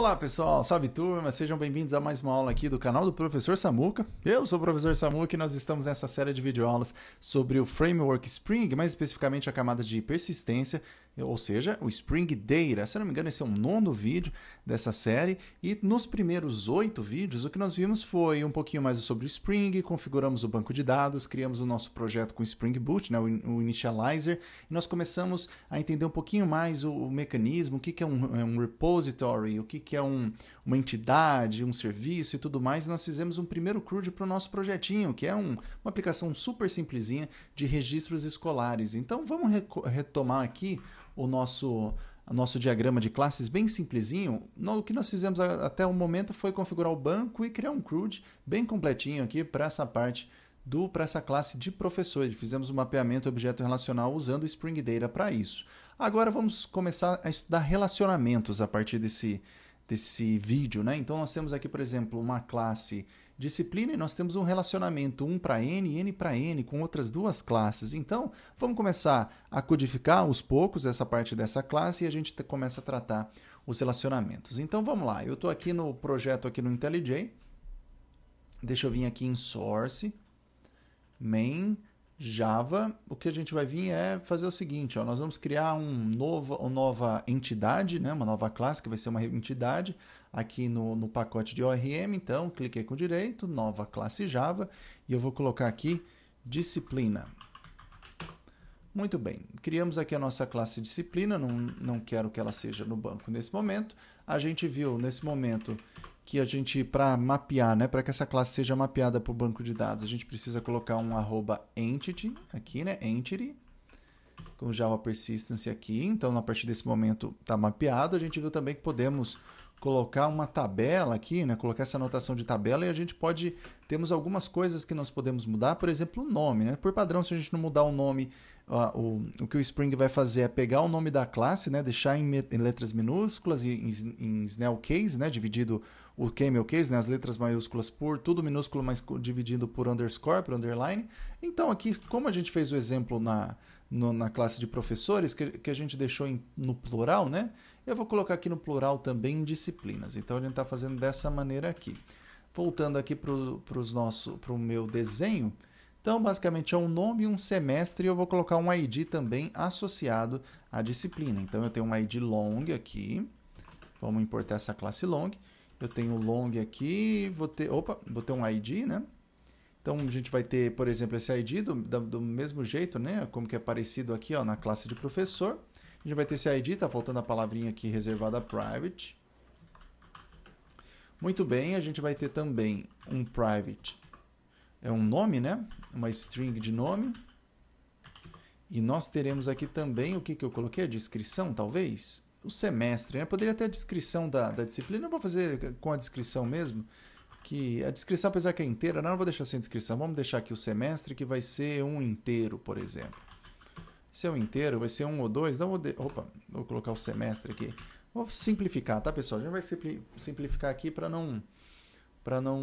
Olá pessoal, salve turma, sejam bem-vindos a mais uma aula aqui do canal do Professor Samuca. Eu sou o Professor Samuca e nós estamos nessa série de videoaulas sobre o Framework Spring, mais especificamente a camada de persistência, ou seja, o Spring Data. Se não me engano, esse é o nono vídeo dessa série. E nos primeiros oito vídeos, o que nós vimos foi um pouquinho mais sobre o Spring, configuramos o banco de dados, criamos o nosso projeto com o Spring Boot, né, o Initializer, e nós começamos a entender um pouquinho mais o, o mecanismo, o que, que é um, é um, repository, o que, que é um, uma entidade, um serviço e tudo mais. E nós fizemos um primeiro CRUD para o nosso projetinho, que é um, uma aplicação super simplesinha de registros escolares. Então vamos retomar aqui o nosso nosso diagrama de classes bem simplesinho, o que nós fizemos até o momento foi configurar o banco e criar um CRUD bem completinho aqui para essa parte do para essa classe de professor. Fizemos um mapeamento objeto relacional usando o Spring Data para isso. Agora vamos começar a estudar relacionamentos a partir desse desse vídeo, né? Então nós temos aqui, por exemplo, uma classe disciplina e nós temos um relacionamento 1 para n e n para n com outras duas classes. Então, vamos começar a codificar aos poucos essa parte dessa classe e a gente começa a tratar os relacionamentos. Então, vamos lá. Eu estou aqui no projeto aqui no IntelliJ. Deixa eu vir aqui em source, main, Java, o que a gente vai vir é fazer o seguinte, ó, nós vamos criar um novo, uma nova entidade, né, uma nova classe que vai ser uma entidade aqui no, no pacote de ORM, então cliquei com direito, nova classe Java, e eu vou colocar aqui disciplina. Muito bem, criamos aqui a nossa classe disciplina, não, não quero que ela seja no banco nesse momento. A gente viu nesse momento que a gente, para mapear, né, para que essa classe seja mapeada para o banco de dados, a gente precisa colocar um arroba entity aqui, né, entity, com Java Persistence aqui. Então, a partir desse momento está mapeado. A gente viu também que podemos colocar uma tabela aqui, né, colocar essa anotação de tabela e a gente pode, temos algumas coisas que nós podemos mudar, por exemplo, o nome, né, por padrão, se a gente não mudar o nome, o, o, que o Spring vai fazer é pegar o nome da classe, né, deixar em, em letras minúsculas e em, em, case, né, dividido o camel case, né, as letras maiúsculas por, tudo minúsculo, mas dividido por underscore, por underline. Então, aqui, como a gente fez o exemplo na, no, na classe de professores, que, que a gente deixou em, no plural, né? Eu vou colocar aqui no plural também disciplinas. Então, a gente está fazendo dessa maneira aqui. Voltando aqui para o meu desenho, então, basicamente, é um nome, um semestre, e eu vou colocar um ID também associado à disciplina. Então, eu tenho um ID long aqui. Vamos importar essa classe long. Eu tenho long aqui, vou ter, opa, vou ter um ID, né? Então a gente vai ter, por exemplo, esse ID do, do mesmo jeito, né? Como que é parecido aqui, ó, na classe de professor. A gente vai ter esse ID, tá faltando a palavrinha aqui reservada private. Muito bem, a gente vai ter também um private. É um nome, né? Uma string de nome. E nós teremos aqui também o que, que eu coloquei? A descrição, talvez? o semestre. Né? Poderia ter a descrição da, da disciplina, eu vou fazer com a descrição mesmo, que a descrição, apesar que é inteira, não, não vou deixar sem descrição, vamos deixar aqui o semestre, que vai ser um inteiro, por exemplo. Se é um inteiro, vai ser um ou dois, não vou de... opa, vou colocar o semestre aqui. Vou simplificar, tá, pessoal? A gente vai simplificar aqui para não para não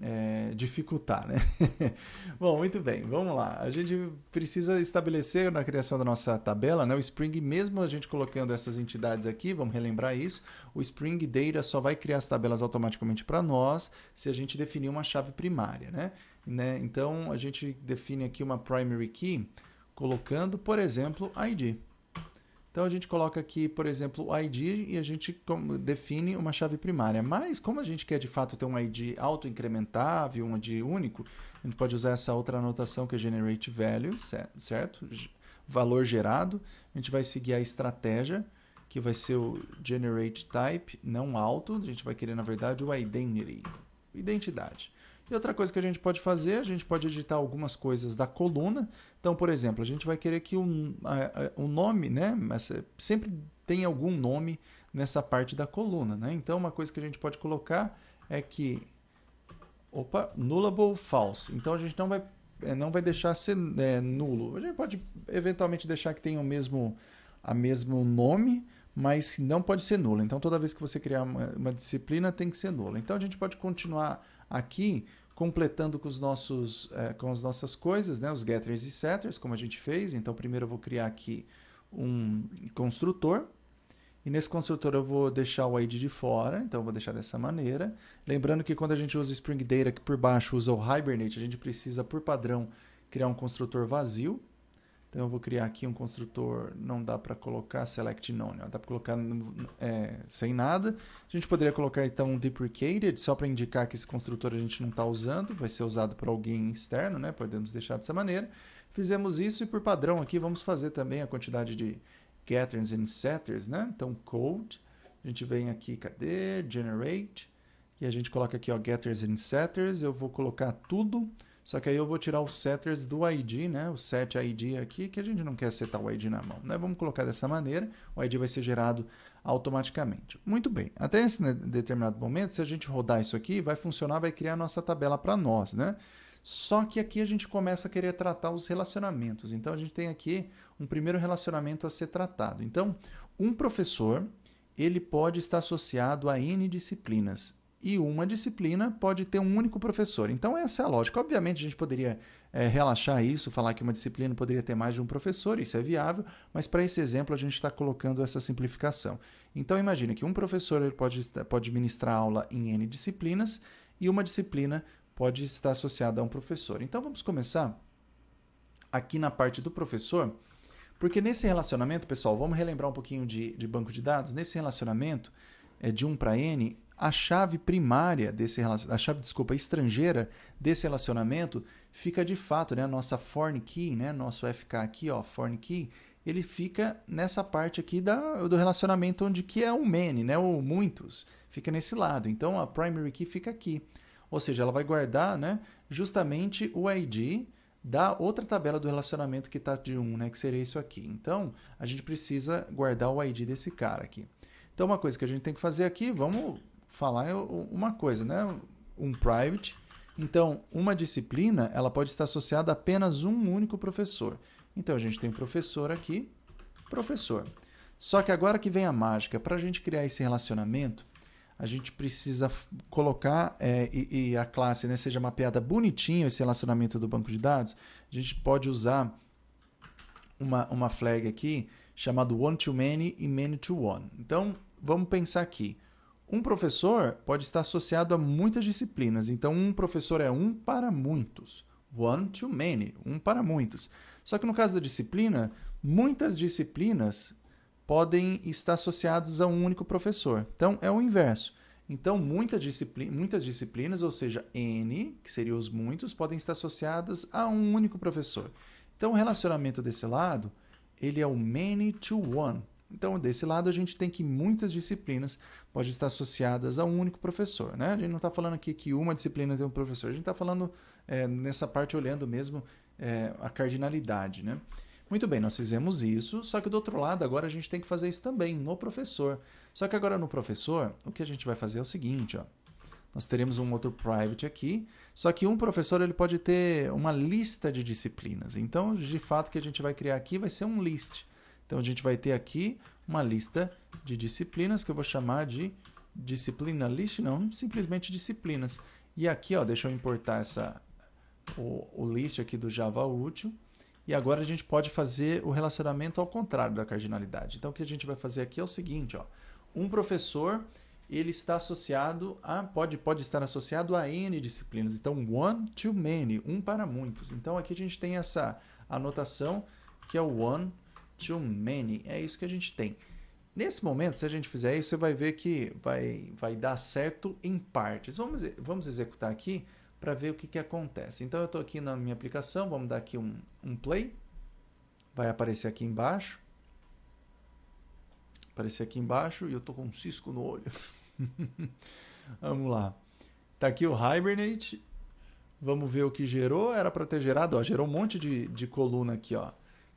é, dificultar, né? Bom, muito bem, vamos lá. A gente precisa estabelecer na criação da nossa tabela, né? O Spring, mesmo a gente colocando essas entidades aqui, vamos relembrar isso, o Spring Data só vai criar as tabelas automaticamente para nós se a gente definir uma chave primária, né? né? Então, a gente define aqui uma primary key colocando, por exemplo, ID. Então a gente coloca aqui, por exemplo, o ID e a gente define uma chave primária. Mas como a gente quer de fato ter um ID auto-incrementável, um ID único, a gente pode usar essa outra anotação que é generate value, certo? Valor gerado. A gente vai seguir a estratégia que vai ser o generate type, não alto. A gente vai querer, na verdade, o identity, identidade. E outra coisa que a gente pode fazer, a gente pode editar algumas coisas da coluna. Então, por exemplo, a gente vai querer que o, o nome, né? É, sempre tem algum nome nessa parte da coluna, né? Então, uma coisa que a gente pode colocar é que. Opa, nullable false. Então, a gente não vai, é, não vai deixar ser é, nulo. A gente pode eventualmente deixar que tenha o mesmo, a mesmo nome, mas não pode ser nulo. Então, toda vez que você criar uma, uma disciplina, tem que ser nulo. Então, a gente pode continuar aqui completando com, os nossos, é, com as nossas coisas, né? os getters e setters, como a gente fez. Então, primeiro eu vou criar aqui um construtor. E nesse construtor eu vou deixar o id de fora, então eu vou deixar dessa maneira. Lembrando que quando a gente usa Spring Data, que por baixo usa o Hibernate, a gente precisa, por padrão, criar um construtor vazio. Então eu vou criar aqui um construtor, não dá para colocar select none, ó, dá para colocar é, sem nada. A gente poderia colocar então um deprecated, só para indicar que esse construtor a gente não está usando, vai ser usado por alguém externo, né? podemos deixar dessa maneira. Fizemos isso e por padrão aqui vamos fazer também a quantidade de getters e setters, né? então code, a gente vem aqui, cadê? Generate, e a gente coloca aqui ó, getters e setters, eu vou colocar tudo, só que aí eu vou tirar os setters do ID, né? O set ID aqui, que a gente não quer setar o ID na mão, né? Vamos colocar dessa maneira, o ID vai ser gerado automaticamente. Muito bem, até esse determinado momento, se a gente rodar isso aqui, vai funcionar, vai criar a nossa tabela para nós, né? Só que aqui a gente começa a querer tratar os relacionamentos. Então a gente tem aqui um primeiro relacionamento a ser tratado. Então, um professor, ele pode estar associado a N disciplinas e uma disciplina pode ter um único professor. Então, essa é a lógica. Obviamente, a gente poderia é, relaxar isso, falar que uma disciplina poderia ter mais de um professor, isso é viável, mas para esse exemplo, a gente está colocando essa simplificação. Então, imagine que um professor ele pode, pode ministrar aula em N disciplinas e uma disciplina pode estar associada a um professor. Então, vamos começar aqui na parte do professor, porque nesse relacionamento, pessoal, vamos relembrar um pouquinho de, de banco de dados. Nesse relacionamento, é, de 1 para N, a chave primária desse a chave, desculpa, estrangeira desse relacionamento fica de fato, né, a nossa foreign key, né, nosso FK aqui, ó, foreign key, ele fica nessa parte aqui da, do relacionamento onde que é o many, né, ou muitos, fica nesse lado. Então a primary key fica aqui. Ou seja, ela vai guardar, né, justamente o ID da outra tabela do relacionamento que está de 1, um, né, que seria isso aqui. Então, a gente precisa guardar o ID desse cara aqui. Então, uma coisa que a gente tem que fazer aqui, vamos falar é uma coisa, né? Um private. Então, uma disciplina, ela pode estar associada a apenas um único professor. Então, a gente tem professor aqui, professor. Só que agora que vem a mágica, para a gente criar esse relacionamento, a gente precisa colocar é, e, e, a classe né, seja mapeada bonitinho esse relacionamento do banco de dados, a gente pode usar uma, uma flag aqui chamado one to many e many to one. Então, vamos pensar aqui. Um professor pode estar associado a muitas disciplinas, então um professor é um para muitos. One to many, um para muitos. Só que no caso da disciplina, muitas disciplinas podem estar associadas a um único professor. Então é o inverso. Então, muita muitas disciplinas, ou seja, N, que seriam os muitos, podem estar associadas a um único professor. Então, o relacionamento desse lado, ele é o many to one. Então, desse lado, a gente tem que muitas disciplinas podem estar associadas a um único professor. Né? A gente não está falando aqui que uma disciplina tem um professor, a gente está falando é, nessa parte olhando mesmo é, a cardinalidade. Né? Muito bem, nós fizemos isso, só que do outro lado, agora a gente tem que fazer isso também no professor. Só que agora no professor, o que a gente vai fazer é o seguinte, ó. Nós teremos um outro private aqui, só que um professor ele pode ter uma lista de disciplinas. Então, de fato, o que a gente vai criar aqui vai ser um list. Então a gente vai ter aqui uma lista de disciplinas que eu vou chamar de disciplina list, não, simplesmente disciplinas. E aqui, ó, deixa eu importar essa, o, o list aqui do Java útil. E agora a gente pode fazer o relacionamento ao contrário da cardinalidade. Então o que a gente vai fazer aqui é o seguinte, ó. Um professor, ele está associado a pode pode estar associado a N disciplinas. Então one to many, um para muitos. Então aqui a gente tem essa anotação que é o one too many. É isso que a gente tem. Nesse momento, se a gente fizer isso, você vai ver que vai, vai dar certo em partes. Vamos, vamos executar aqui para ver o que, que acontece. Então, eu estou aqui na minha aplicação, vamos dar aqui um, um play. Vai aparecer aqui embaixo. Aparecer aqui embaixo e eu estou com um cisco no olho. vamos lá. Está aqui o Hibernate. Vamos ver o que gerou. Era para ter gerado, ó, gerou um monte de, de coluna aqui, ó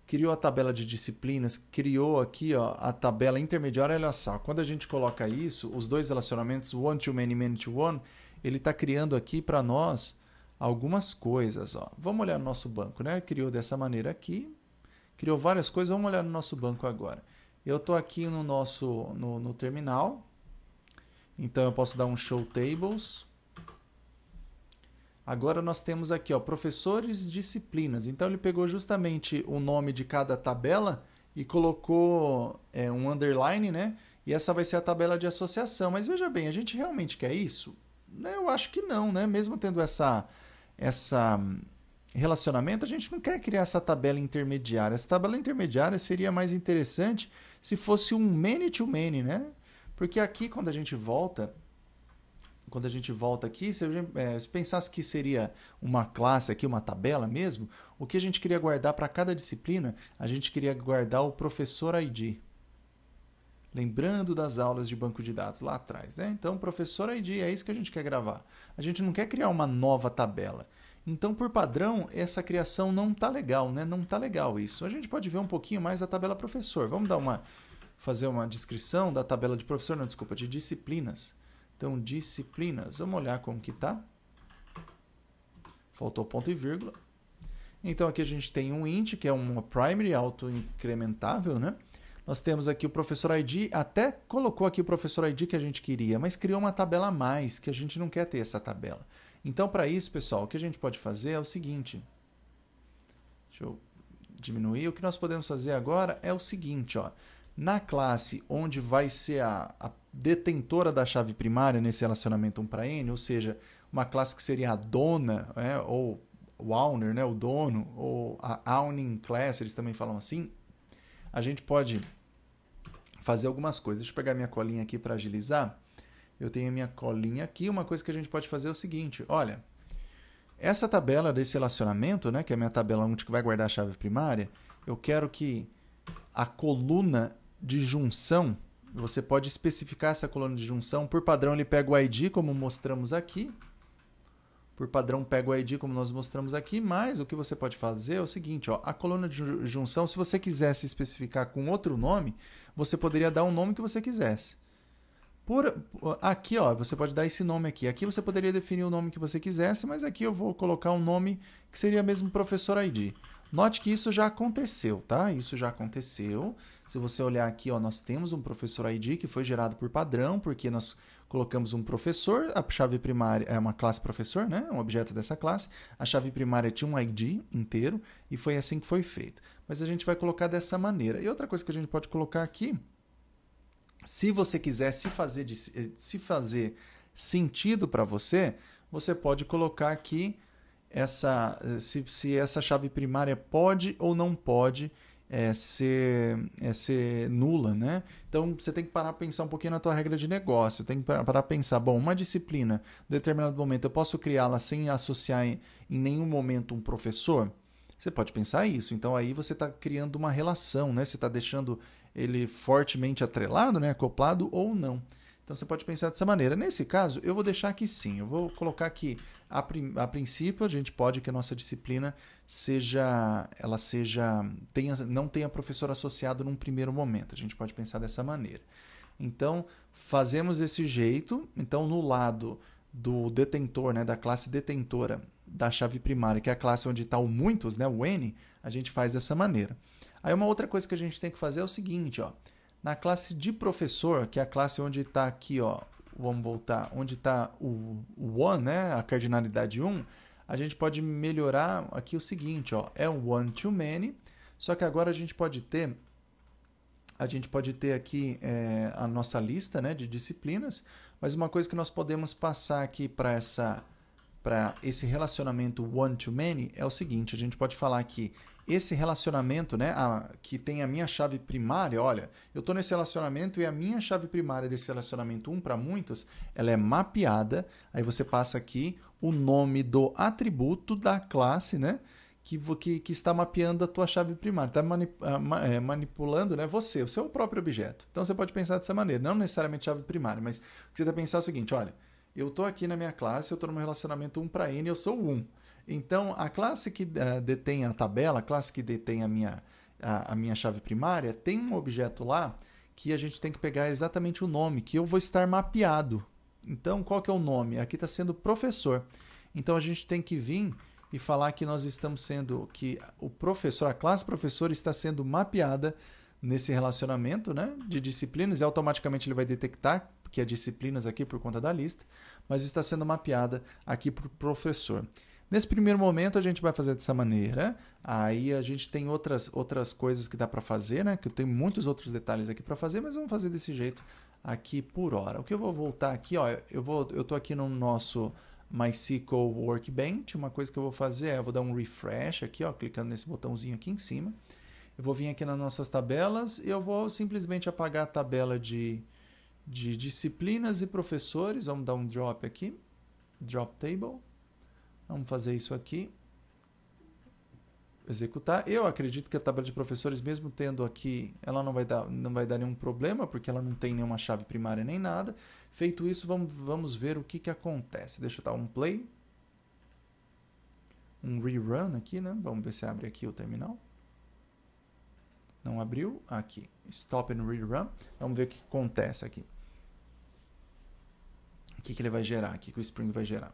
criou a tabela de disciplinas, criou aqui ó, a tabela intermediária. Olha só, quando a gente coloca isso, os dois relacionamentos, one to many, many to one, ele está criando aqui para nós algumas coisas. Ó. Vamos olhar no nosso banco, né? Criou dessa maneira aqui, criou várias coisas. Vamos olhar no nosso banco agora. Eu estou aqui no nosso no, no terminal, então eu posso dar um show tables. Agora nós temos aqui, ó, professores disciplinas. Então ele pegou justamente o nome de cada tabela e colocou é, um underline, né? E essa vai ser a tabela de associação. Mas veja bem, a gente realmente quer isso? Né, eu acho que não, né? Mesmo tendo essa, essa hum, relacionamento, a gente não quer criar essa tabela intermediária. Essa tabela intermediária seria mais interessante se fosse um many to many, né? Porque aqui, quando a gente volta quando a gente volta aqui, se, gente, é, se pensasse que seria uma classe aqui, uma tabela mesmo, o que a gente queria guardar para cada disciplina, a gente queria guardar o professor ID. Lembrando das aulas de banco de dados lá atrás, né? Então, professor ID, é isso que a gente quer gravar. A gente não quer criar uma nova tabela. Então, por padrão, essa criação não tá legal, né? Não tá legal isso. A gente pode ver um pouquinho mais a tabela professor. Vamos dar uma fazer uma descrição da tabela de professor, não, desculpa, de disciplinas. Então, disciplinas. Vamos olhar como que tá. Faltou ponto e vírgula. Então, aqui a gente tem um int, que é uma primary auto-incrementável, né? Nós temos aqui o professor ID, até colocou aqui o professor ID que a gente queria, mas criou uma tabela a mais, que a gente não quer ter essa tabela. Então, para isso, pessoal, o que a gente pode fazer é o seguinte. Deixa eu diminuir. O que nós podemos fazer agora é o seguinte, ó. Na classe onde vai ser a, a detentora da chave primária nesse relacionamento 1 para N, ou seja, uma classe que seria a dona, é, ou o owner, né, o dono, ou a owning class, eles também falam assim, a gente pode fazer algumas coisas. Deixa eu pegar minha colinha aqui para agilizar. Eu tenho a minha colinha aqui. Uma coisa que a gente pode fazer é o seguinte: olha, essa tabela desse relacionamento, né, que é a minha tabela onde que vai guardar a chave primária, eu quero que a coluna de junção, você pode especificar essa coluna de junção. Por padrão, ele pega o ID, como mostramos aqui. Por padrão, pega o ID, como nós mostramos aqui. Mas o que você pode fazer é o seguinte: ó, a coluna de junção, se você quisesse especificar com outro nome, você poderia dar o um nome que você quisesse. Por, aqui, ó, você pode dar esse nome aqui. Aqui você poderia definir o nome que você quisesse, mas aqui eu vou colocar um nome que seria mesmo professor ID. Note que isso já aconteceu, tá? Isso já aconteceu. Se você olhar aqui, ó, nós temos um professor ID que foi gerado por padrão, porque nós colocamos um professor, a chave primária é uma classe professor, né? um objeto dessa classe, a chave primária tinha um ID inteiro e foi assim que foi feito. Mas a gente vai colocar dessa maneira. E outra coisa que a gente pode colocar aqui, se você quiser se fazer, de, eh, se fazer sentido para você, você pode colocar aqui essa, eh, se, se essa chave primária pode ou não pode é, ser, é, ser nula, né? Então você tem que parar a pensar um pouquinho na tua regra de negócio, tem que parar a pensar, bom, uma disciplina, em determinado momento, eu posso criá-la sem associar em, em nenhum momento um professor? Você pode pensar isso. Então aí você está criando uma relação, né? Você está deixando ele fortemente atrelado, né? acoplado ou não. Então você pode pensar dessa maneira. Nesse caso, eu vou deixar aqui sim. Eu vou colocar que a, a, princípio a gente pode que a nossa disciplina seja ela seja tenha, não tenha professor associado num primeiro momento. A gente pode pensar dessa maneira. Então, fazemos desse jeito. Então, no lado do detentor, né, da classe detentora da chave primária, que é a classe onde está o muitos, né, o n, a gente faz dessa maneira. Aí uma outra coisa que a gente tem que fazer é o seguinte, ó. Na classe de professor, que é a classe onde está aqui, ó, vamos voltar, onde está o, o one, né, a cardinalidade 1, a gente pode melhorar aqui o seguinte, ó, é um one too many, só que agora a gente pode ter, a gente pode ter aqui é, a nossa lista né, de disciplinas, mas uma coisa que nós podemos passar aqui para essa para esse relacionamento one to many é o seguinte, a gente pode falar que esse relacionamento, né, a, que tem a minha chave primária, olha, eu tô nesse relacionamento e a minha chave primária desse relacionamento um para muitas, ela é mapeada. Aí você passa aqui o nome do atributo da classe, né, que, que, que está mapeando a tua chave primária, está mani, é, manipulando, né, você, o seu próprio objeto. Então você pode pensar dessa maneira, não necessariamente chave primária, mas você tem tá que pensar é o seguinte, olha, eu tô aqui na minha classe, eu tô num relacionamento um para n, eu sou um então, a classe que uh, detém a tabela, a classe que detém a minha, a, a, minha chave primária, tem um objeto lá que a gente tem que pegar exatamente o nome, que eu vou estar mapeado. Então, qual que é o nome? Aqui está sendo professor. Então, a gente tem que vir e falar que nós estamos sendo, que o professor, a classe professor está sendo mapeada nesse relacionamento né, de disciplinas, e automaticamente ele vai detectar que é disciplinas aqui por conta da lista, mas está sendo mapeada aqui o professor. Nesse primeiro momento a gente vai fazer dessa maneira. Aí a gente tem outras, outras coisas que dá para fazer, né? Que eu tenho muitos outros detalhes aqui para fazer, mas vamos fazer desse jeito aqui por hora. O que eu vou voltar aqui, ó, eu vou eu tô aqui no nosso MySQL Workbench, uma coisa que eu vou fazer é eu vou dar um refresh aqui, ó, clicando nesse botãozinho aqui em cima. Eu vou vir aqui nas nossas tabelas e eu vou simplesmente apagar a tabela de, de disciplinas e professores. Vamos dar um drop aqui, drop table. Vamos fazer isso aqui. Executar. Eu acredito que a tabela de professores, mesmo tendo aqui, ela não vai dar, não vai dar nenhum problema, porque ela não tem nenhuma chave primária nem nada. Feito isso, vamos, vamos ver o que, que acontece. Deixa eu dar um play. Um rerun aqui, né? Vamos ver se abre aqui o terminal. Não abriu. Aqui. Stop and rerun. Vamos ver o que acontece aqui. O que, que ele vai gerar aqui, que o Spring vai gerar.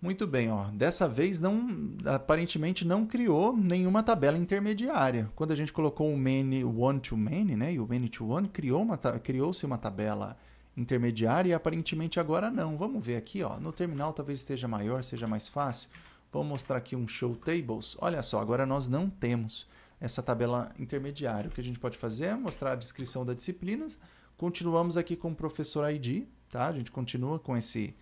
Muito bem, ó. Dessa vez não aparentemente não criou nenhuma tabela intermediária. Quando a gente colocou o many one to many, né, e o many to one criou uma criou-se uma tabela intermediária e aparentemente agora não. Vamos ver aqui, ó. No terminal talvez esteja maior, seja mais fácil. Vou mostrar aqui um show tables. Olha só, agora nós não temos essa tabela intermediária. O que a gente pode fazer é mostrar a descrição das disciplinas. Continuamos aqui com o professor ID, tá? A gente continua com esse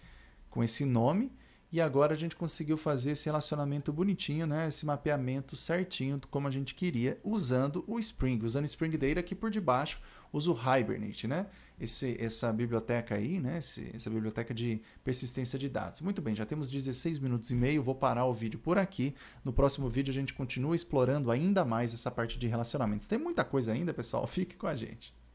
com esse nome. E agora a gente conseguiu fazer esse relacionamento bonitinho, né? Esse mapeamento certinho como a gente queria, usando o Spring, usando o Spring Data aqui por debaixo, uso o Hibernate, né? Esse, essa biblioteca aí, né? Esse, essa biblioteca de persistência de dados. Muito bem, já temos 16 minutos e meio, vou parar o vídeo por aqui. No próximo vídeo a gente continua explorando ainda mais essa parte de relacionamentos. Tem muita coisa ainda, pessoal, fique com a gente.